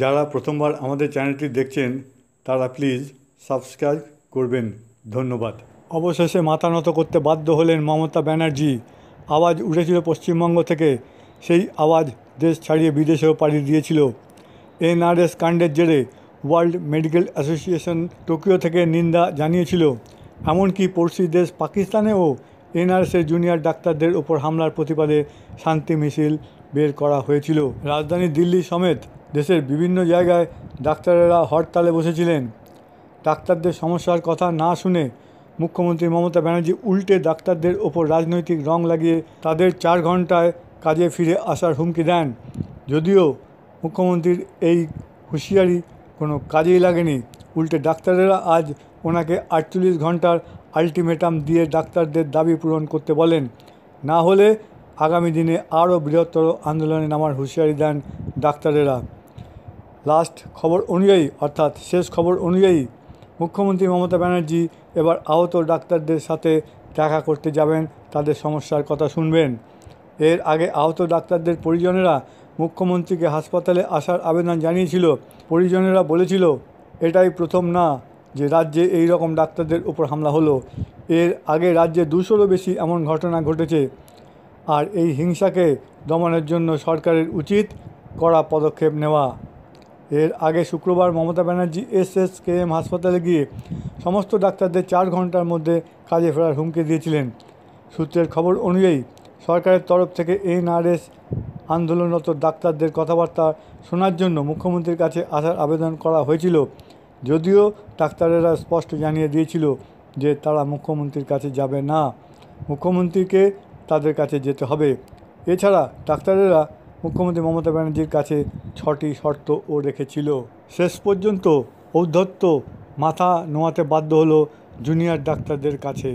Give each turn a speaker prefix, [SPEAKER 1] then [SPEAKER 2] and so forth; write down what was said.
[SPEAKER 1] যারা প্রথমবার আমাদের চ্যানেলটি দেখছেন তারা প্লিজ সাবস্ক্রাইব করবেন ধন্যবাদ অবশেষে মাথা নত করতে বাধ্য হলেন মমতা ব্যানার্জি আওয়াজ উঠেছিল পশ্চিমবঙ্গ থেকে সেই আওয়াজ দেশ ছাড়িয়ে বিদেশেও পাড়ি দিয়েছিল এনআরএস কাণ্ডের জেরে ওয়ার্ল্ড মেডিকেল অ্যাসোসিয়েশন টোকিও থেকে নিন্দা জানিয়েছিল এমনকি পড়শি দেশ পাকিস্তানেও এনআরএসের জুনিয়র ডাক্তারদের ওপর হামলার প্রতিবাদে শান্তি মিছিল বের করা হয়েছিল রাজধানী দিল্লি সমেত দেশের বিভিন্ন জায়গায় ডাক্তারেরা হরতালে বসেছিলেন ডাক্তারদের সমস্যার কথা না শুনে মুখ্যমন্ত্রী মমতা ব্যানার্জি উল্টে ডাক্তারদের ওপর রাজনৈতিক রং লাগিয়ে তাদের চার ঘন্টায় কাজে ফিরে আসার হুমকি দেন যদিও মুখ্যমন্ত্রীর এই হুঁশিয়ারি কোনো কাজেই লাগেনি উল্টে ডাক্তারেরা আজ ওনাকে আটচল্লিশ ঘন্টার আলটিমেটাম দিয়ে ডাক্তারদের দাবি পূরণ করতে বলেন না হলে আগামী দিনে আরও বৃহত্তর আন্দোলনে নামার হুঁশিয়ারি দেন ডাক্তারেরা লাস্ট খবর অনুযায়ী অর্থাৎ শেষ খবর অনুযায়ী মুখ্যমন্ত্রী মমতা ব্যানার্জি এবার আহত ডাক্তারদের সাথে দেখা করতে যাবেন তাদের সমস্যার কথা শুনবেন এর আগে আহত ডাক্তারদের পরিজনেরা মুখ্যমন্ত্রীকে হাসপাতালে আসার আবেদন জানিয়েছিল পরিজনেরা বলেছিল এটাই প্রথম না যে রাজ্যে এই রকম ডাক্তারদের উপর হামলা হলো এর আগে রাজ্যে দুশোরও বেশি এমন ঘটনা ঘটেছে আর এই হিংসাকে দমনের জন্য সরকারের উচিত কড়া পদক্ষেপ নেওয়া এর আগে শুক্রবার Mamata Banerjee S S K M হাসপাতালে গিয়ে সমস্ত ডাক্তারদের চার ঘন্টার মধ্যে কাজে ফেরার হুমকি দিয়েছিলেন সূত্রের খবর অনুযায়ী সরকারের তরফ থেকে এনআরএস আন্দোলনরত ডাক্তারদের কথাবার্তা শোনার জন্য মুখ্যমন্ত্রীর কাছে আসার আবেদন করা হয়েছিল যদিও ডাক্তারেরা স্পষ্ট জানিয়ে দিয়েছিল যে তারা মুখ্যমন্ত্রীর কাছে যাবে না মুখ্যমন্ত্রীকে তাদের কাছে যেতে হবে এছাড়া ডাক্তারেরা মুখ্যমন্ত্রী মমতা ব্যানার্জির কাছে ছটি শর্ত ও রেখেছিল শেষ পর্যন্ত ঔদ্ধত্য মাথা নোয়াতে বাধ্য হলো জুনিয়র ডাক্তারদের কাছে